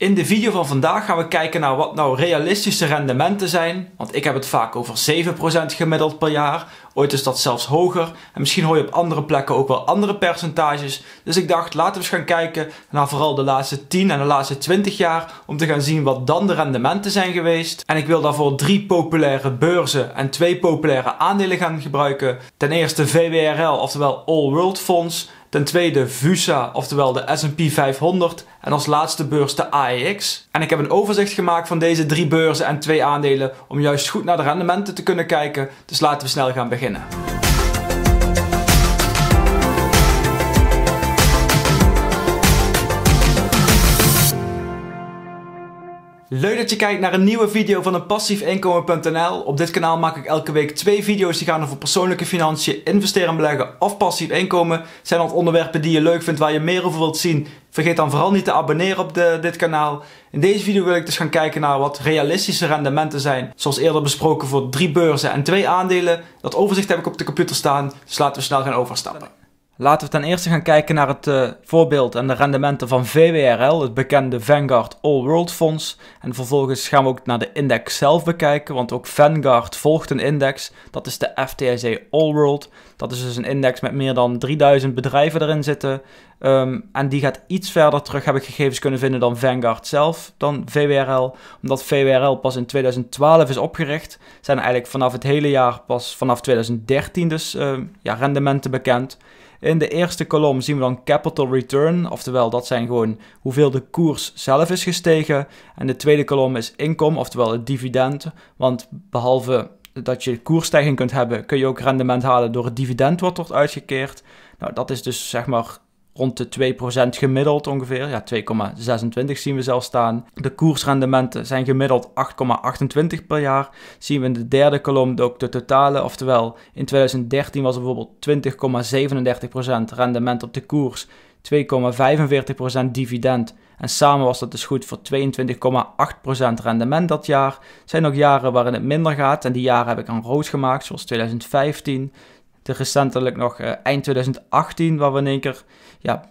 In de video van vandaag gaan we kijken naar wat nou realistische rendementen zijn. Want ik heb het vaak over 7% gemiddeld per jaar. Ooit is dat zelfs hoger. En misschien hoor je op andere plekken ook wel andere percentages. Dus ik dacht, laten we eens gaan kijken naar vooral de laatste 10 en de laatste 20 jaar. Om te gaan zien wat dan de rendementen zijn geweest. En ik wil daarvoor drie populaire beurzen en twee populaire aandelen gaan gebruiken. Ten eerste VWRL, oftewel All World Fonds. Ten tweede VUSA, oftewel de S&P 500. En als laatste beurs de AEX. En ik heb een overzicht gemaakt van deze drie beurzen en twee aandelen om juist goed naar de rendementen te kunnen kijken. Dus laten we snel gaan beginnen. Leuk dat je kijkt naar een nieuwe video van een passiefinkomen.nl. Op dit kanaal maak ik elke week twee video's die gaan over persoonlijke financiën, investeren en beleggen of passief inkomen. Zijn dat onderwerpen die je leuk vindt, waar je meer over wilt zien? Vergeet dan vooral niet te abonneren op de, dit kanaal. In deze video wil ik dus gaan kijken naar wat realistische rendementen zijn. Zoals eerder besproken voor drie beurzen en twee aandelen. Dat overzicht heb ik op de computer staan, dus laten we snel gaan overstappen. Laten we ten eerste gaan kijken naar het eh, voorbeeld en de rendementen van VWRL, het bekende Vanguard All World Fonds. En vervolgens gaan we ook naar de index zelf bekijken, want ook Vanguard volgt een index. Dat is de FTSE All World. Dat is dus een index met meer dan 3000 bedrijven erin zitten. Ehm, en die gaat iets verder terug, heb ik gegevens kunnen vinden, dan Vanguard zelf, dan VWRL. Omdat VWRL pas in 2012 is opgericht, zijn eigenlijk vanaf het hele jaar pas vanaf 2013 dus ehm, ja, rendementen bekend. In de eerste kolom zien we dan capital return, oftewel dat zijn gewoon hoeveel de koers zelf is gestegen. En de tweede kolom is inkom, oftewel het dividend. Want behalve dat je koersstijging kunt hebben, kun je ook rendement halen door het dividend wat wordt uitgekeerd. Nou, dat is dus zeg maar rond de 2% gemiddeld ongeveer. Ja, 2,26 zien we zelf staan. De koersrendementen zijn gemiddeld 8,28 per jaar. Zien we in de derde kolom ook de totale, oftewel in 2013 was er bijvoorbeeld 20,37% rendement op de koers, 2,45% dividend. En samen was dat dus goed voor 22,8% rendement dat jaar. Er zijn nog jaren waarin het minder gaat en die jaren heb ik aan rood gemaakt, zoals 2015, er recentelijk nog eh, eind 2018, waar we in één keer ja,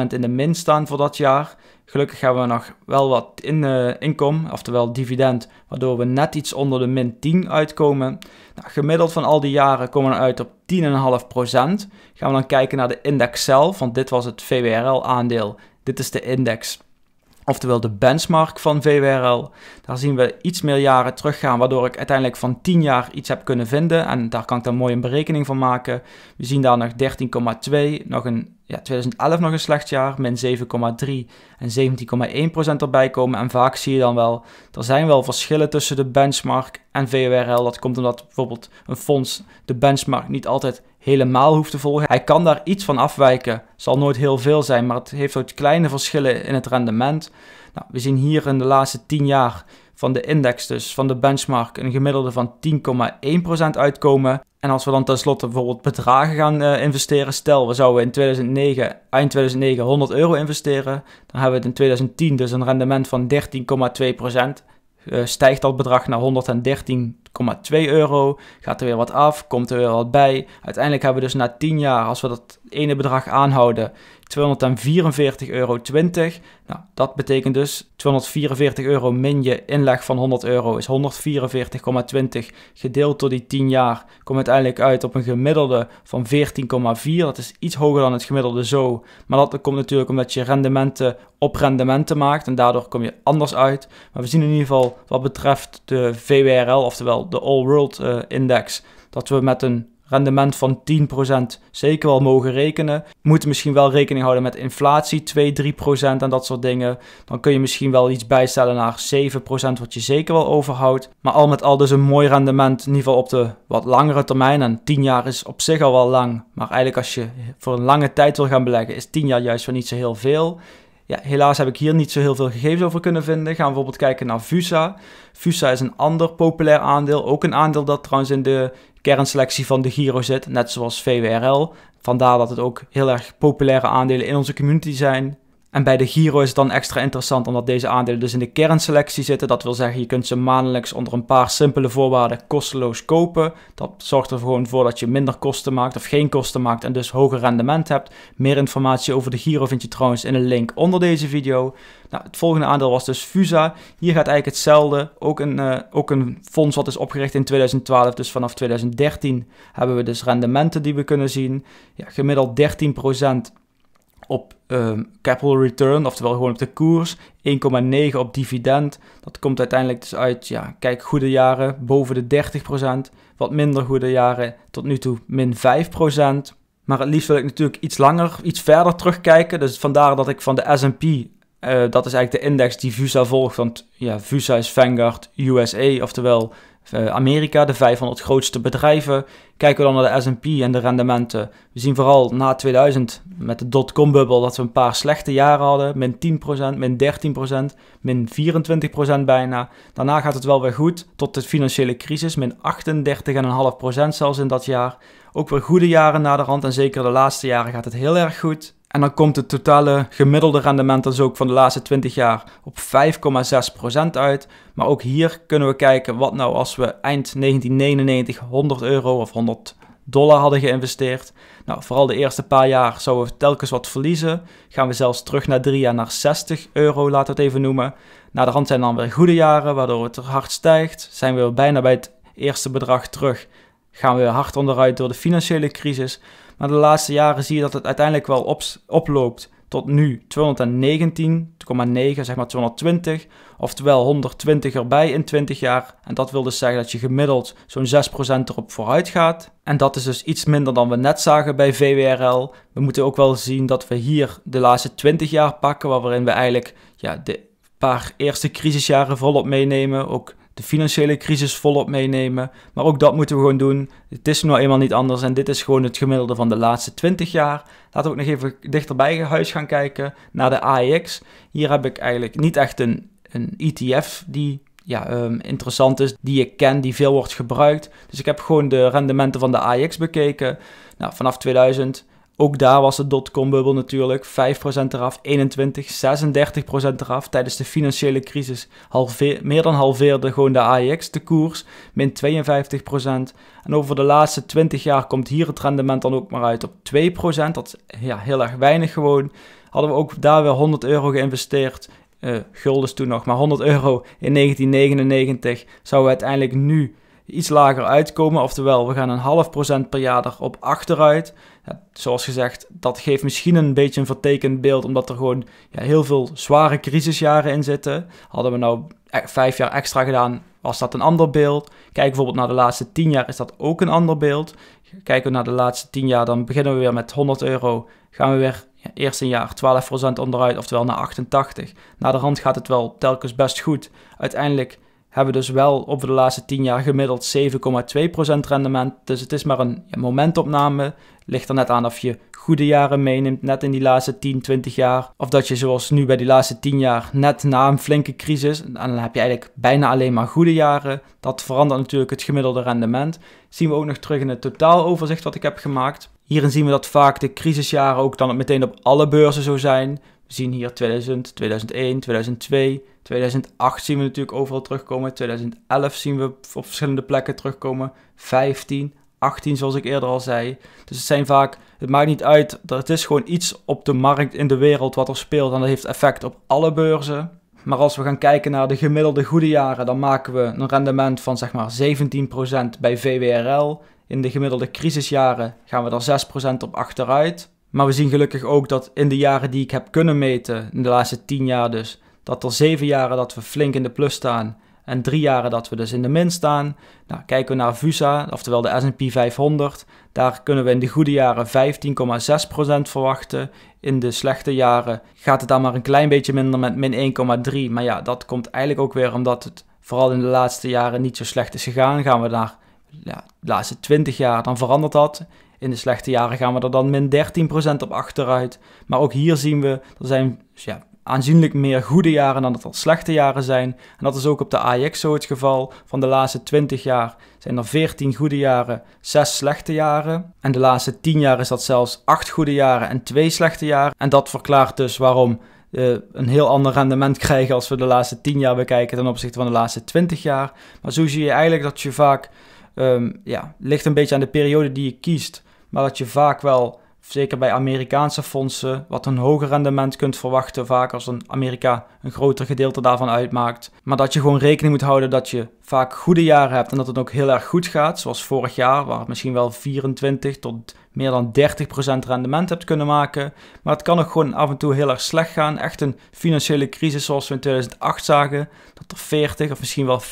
12% in de min staan voor dat jaar. Gelukkig hebben we nog wel wat in, eh, inkom, oftewel dividend, waardoor we net iets onder de min 10 uitkomen. Nou, gemiddeld van al die jaren komen we uit op 10,5%. Gaan we dan kijken naar de index zelf, want dit was het VWRL-aandeel. Dit is de index. Oftewel de benchmark van VWRL. Daar zien we iets meer jaren teruggaan, waardoor ik uiteindelijk van 10 jaar iets heb kunnen vinden. En daar kan ik dan mooi een berekening van maken. We zien daar nog 13,2, nog een, ja, 2011 nog een slecht jaar, min 7,3 en 17,1% erbij komen. En vaak zie je dan wel, er zijn wel verschillen tussen de benchmark en VWRL. Dat komt omdat bijvoorbeeld een fonds de benchmark niet altijd helemaal hoeft te volgen. Hij kan daar iets van afwijken. Zal nooit heel veel zijn, maar het heeft ook kleine verschillen in het rendement. Nou, we zien hier in de laatste 10 jaar van de index, dus van de benchmark, een gemiddelde van 10,1% uitkomen. En als we dan tenslotte bijvoorbeeld bedragen gaan eh, investeren, stel we zouden in 2009, eind 2009 100 euro investeren, dan hebben we het in 2010 dus een rendement van 13,2%. Eh, stijgt dat bedrag naar 113,2 euro. Gaat er weer wat af, komt er weer wat bij. Uiteindelijk hebben we dus na 10 jaar, als we dat ene bedrag aanhouden, 244,20 euro. Nou, dat betekent dus 244 euro min je inleg van 100 euro is 144,20 gedeeld door die 10 jaar. komt uiteindelijk uit op een gemiddelde van 14,4. Dat is iets hoger dan het gemiddelde zo. Maar dat komt natuurlijk omdat je rendementen op rendementen maakt en daardoor kom je anders uit. Maar we zien in ieder geval wat betreft de VWRL, oftewel de All World eh, Index, dat we met een rendement van 10% zeker wel mogen rekenen. Moet misschien wel rekening houden met inflatie, 2, 3% en dat soort dingen. Dan kun je misschien wel iets bijstellen naar 7% wat je zeker wel overhoudt. Maar al met al dus een mooi rendement, in ieder geval op de wat langere termijn. En 10 jaar is op zich al wel lang. Maar eigenlijk als je voor een lange tijd wil gaan beleggen, is 10 jaar juist wel niet zo heel veel. Ja, helaas heb ik hier niet zo heel veel gegevens over kunnen vinden. Gaan we bijvoorbeeld kijken naar VUSA. VUSA is een ander populair aandeel. Ook een aandeel dat trouwens in de kernselectie van de Giro zit, net zoals VWRL. Vandaar dat het ook heel erg populaire aandelen in onze community zijn. En bij de Giro is het dan extra interessant omdat deze aandelen dus in de kernselectie zitten. Dat wil zeggen, je kunt ze maandelijks onder een paar simpele voorwaarden kosteloos kopen. Dat zorgt er gewoon voor dat je minder kosten maakt of geen kosten maakt en dus hoger rendement hebt. Meer informatie over de Giro vind je trouwens in een link onder deze video. Nou, het volgende aandeel was dus Fusa. Hier gaat eigenlijk hetzelfde. Ook een, eh, ook een fonds wat is opgericht in 2012. Dus vanaf 2013 hebben we dus rendementen die we kunnen zien. Ja, gemiddeld 13 op ehm, capital return, oftewel gewoon op de koers. 1,9 op dividend. Dat komt uiteindelijk dus uit, ja, kijk, goede jaren boven de 30%. Wat minder goede jaren tot nu toe min 5%. Maar het liefst wil ik natuurlijk iets langer, iets verder terugkijken. Dus vandaar dat ik van de S&P, eh, dat is eigenlijk de index die VUSA volgt. Want ja, VUSA is Vanguard USA, oftewel eh, Amerika, de 500 grootste bedrijven. Kijken we dan naar de SP en de rendementen. We zien vooral na 2000 met de dotcom bubble dat we een paar slechte jaren hadden. Min 10%, min 13%, min 24% bijna. Daarna gaat het wel weer goed tot de financiële crisis. Min 38,5% zelfs in dat jaar. Ook weer goede jaren na de rand en zeker de laatste jaren gaat het heel erg goed. En dan komt het totale gemiddelde rendement dus ook van de laatste 20 jaar op 5,6% uit. Maar ook hier kunnen we kijken wat nou als we eind 1999 100 euro of 100 dollar hadden geïnvesteerd. Nou, vooral de eerste paar jaar zouden we telkens wat verliezen. Gaan we zelfs terug naar 3 jaar naar 60 euro, laten we het even noemen. Na de hand zijn dan weer goede jaren, waardoor het er hard stijgt. Zijn we weer bijna bij het eerste bedrag terug. Gaan we weer hard onderuit door de financiële crisis. Maar de laatste jaren zie je dat het uiteindelijk wel oploopt tot nu 219,9, zeg maar 220. Oftewel 120 erbij in 20 jaar. En dat wil dus zeggen dat je gemiddeld zo'n 6% erop vooruit gaat. En dat is dus iets minder dan we net zagen bij VWRL. We moeten ook wel zien dat we hier de laatste 20 jaar pakken, waarin we eigenlijk ja, de paar eerste crisisjaren volop meenemen. Ook de financiële crisis volop meenemen. Maar ook dat moeten we gewoon doen. Het is nou eenmaal niet anders en dit is gewoon het gemiddelde van de laatste 20 jaar. Laten we ook nog even dichterbij huis gaan kijken naar de AEX. Hier heb ik eigenlijk niet echt een, een ETF die ja, ehm, interessant is, die ik ken, die veel wordt gebruikt. Dus ik heb gewoon de rendementen van de AEX bekeken. Nou, vanaf 2000 ook daar was de dotcom-bubbel natuurlijk. 5% eraf, 21, 36% eraf. Tijdens de financiële crisis halveer, meer dan halveerde gewoon de AEX de koers. Min 52%. En over de laatste 20 jaar komt hier het rendement dan ook maar uit op 2%. Dat is ja, heel erg weinig gewoon. Hadden we ook daar weer 100 euro geïnvesteerd. Uh, guldens toen nog, maar 100 euro in 1999 zouden we uiteindelijk nu iets lager uitkomen. Oftewel, we gaan een half procent per jaar erop achteruit. zoals gezegd, dat geeft misschien een beetje een vertekend beeld, omdat er gewoon ja, heel veel zware crisisjaren in zitten. Hadden we nou e-, vijf jaar extra gedaan, was dat een ander beeld. Kijk bijvoorbeeld naar de laatste tien jaar, is dat ook een ander beeld. Kijken we naar de laatste tien jaar, dan beginnen we weer met 100 euro. Gaan we weer eerst een jaar 12% onderuit, oftewel naar 88. Na de rand gaat het wel telkens best goed. Uiteindelijk hebben dus wel over de laatste 10 jaar gemiddeld 7,2% rendement. Dus het is maar een momentopname. Ligt er net aan of je goede jaren meeneemt, net in die laatste 10, 20 jaar. Of dat je zoals nu bij die laatste 10 jaar, net na een flinke crisis, en dan heb je eigenlijk bijna alleen maar goede jaren. Dat verandert natuurlijk het gemiddelde rendement. Zien we ook nog terug in het totaaloverzicht wat ik heb gemaakt. Hierin zien we dat vaak de crisisjaren ook dan meteen op alle beurzen zo zijn. We zien hier 2000, 2001, 2002, 2008 zien we natuurlijk overal terugkomen. 2011 zien we op verschillende plekken terugkomen. 15, 18 zoals ik eerder al zei. Dus het zijn vaak, het maakt niet uit, het is gewoon iets op de markt in de wereld wat er speelt en dat heeft effect op alle beurzen. Maar als we gaan kijken naar de gemiddelde goede jaren, dan maken we een rendement van zeg maar 17% bij VWRL. In de gemiddelde crisisjaren gaan we er 6% op achteruit. Maar we zien gelukkig ook dat in de jaren die ik heb kunnen meten, in de laatste 10 jaar dus, dat er 7 jaren dat we flink in de plus staan en 3 jaren dat we dus in de min staan. Nou, kijken we naar VUSA, oftewel de S&P 500, daar kunnen we in de goede jaren 15,6% verwachten. In de slechte jaren gaat het dan maar een klein beetje minder met min 1,3. Maar ja, dat komt eigenlijk ook weer omdat het vooral in de laatste jaren niet zo slecht is gegaan. Gaan we naar ja, de laatste 20 jaar, dan verandert dat. In de slechte jaren gaan we er dan min 13% op achteruit. Maar ook hier zien we, er zijn dus ja, aanzienlijk meer goede jaren dan dat er slechte jaren zijn. En dat is ook op de Ajax zo het geval. Van de laatste 20 jaar zijn er 14 goede jaren, 6 slechte jaren. En de laatste 10 jaar is dat zelfs 8 goede jaren en 2 slechte jaren. En dat verklaart dus waarom uh, een heel ander rendement krijgen als we de laatste 10 jaar bekijken ten opzichte van de laatste 20 jaar. Maar zo zie je eigenlijk dat je vaak, ehm, ja, ligt een beetje aan de periode die je kiest. Maar dat je vaak wel, zeker bij Amerikaanse fondsen, wat een hoger rendement kunt verwachten. Vaak als een Amerika een groter gedeelte daarvan uitmaakt. Maar dat je gewoon rekening moet houden dat je vaak goede jaren hebt en dat het ook heel erg goed gaat. Zoals vorig jaar, waar het misschien wel 24 tot meer dan 30% rendement hebt kunnen maken. Maar het kan ook gewoon af en toe heel erg slecht gaan. Echt een financiële crisis zoals we in 2008 zagen. Dat er 40 of misschien wel 50%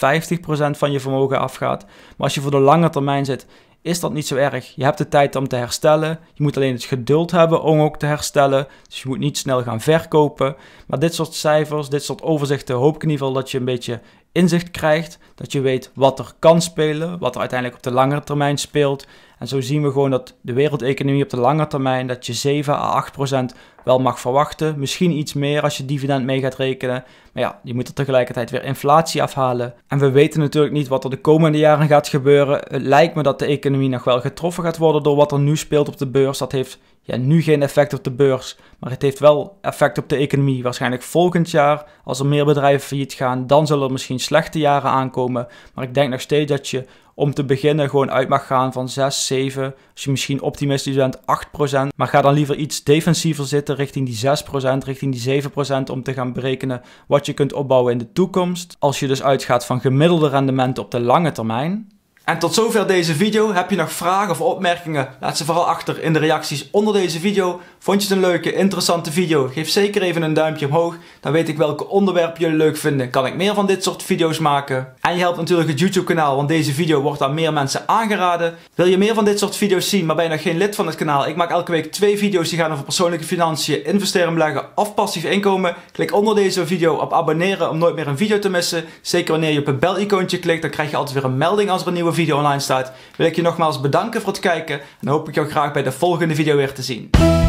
van je vermogen afgaat. Maar als je voor de lange termijn zit, is dat niet zo erg. Je hebt de tijd om te herstellen. Je moet alleen het geduld hebben om ook te herstellen. Dus je moet niet snel gaan verkopen. Maar dit soort cijfers, dit soort overzichten, hoop ik in ieder geval dat je een beetje inzicht krijgt, dat je weet wat er kan spelen, wat er uiteindelijk op de langere termijn speelt. En zo zien we gewoon dat de wereldeconomie op de lange termijn, dat je 7 à 8 procent wel mag verwachten. Misschien iets meer als je dividend mee gaat rekenen. Maar ja, je moet er tegelijkertijd weer inflatie afhalen. En we weten natuurlijk niet wat er de komende jaren gaat gebeuren. Het lijkt me dat de economie nog wel getroffen gaat worden door wat er nu speelt op de beurs. Dat heeft ja, nu geen effect op de beurs, maar het heeft wel effect op de economie. Waarschijnlijk volgend jaar, als er meer bedrijven failliet gaan, dan zullen er misschien slechte jaren aankomen. Maar ik denk nog steeds dat je om te beginnen gewoon uit mag gaan van 6, 7, als je misschien optimistisch bent, 8%. Maar ga dan liever iets defensiever zitten richting die 6%, richting die 7% om te gaan berekenen wat je kunt opbouwen in de toekomst. Als je dus uitgaat van gemiddelde rendementen op de lange termijn, en tot zover deze video. Heb je nog vragen of opmerkingen? Laat ze vooral achter in de reacties onder deze video. Vond je het een leuke, interessante video? Geef zeker even een duimpje omhoog. Dan weet ik welke onderwerpen jullie leuk vinden. Kan ik meer van dit soort video's maken? En je helpt natuurlijk het YouTube kanaal, want deze video wordt aan meer mensen aangeraden. Wil je meer van dit soort video's zien, maar ben je nog geen lid van het kanaal? Ik maak elke week twee video's die gaan over persoonlijke financiën, investeren, beleggen of passief inkomen. Klik onder deze video op abonneren om nooit meer een video te missen. Zeker wanneer je op het bel-icoontje klikt, dan krijg je altijd weer een melding als er een nieuwe video video online staat, wil ik je nogmaals bedanken voor het kijken en hoop ik jou graag bij de volgende video weer te zien.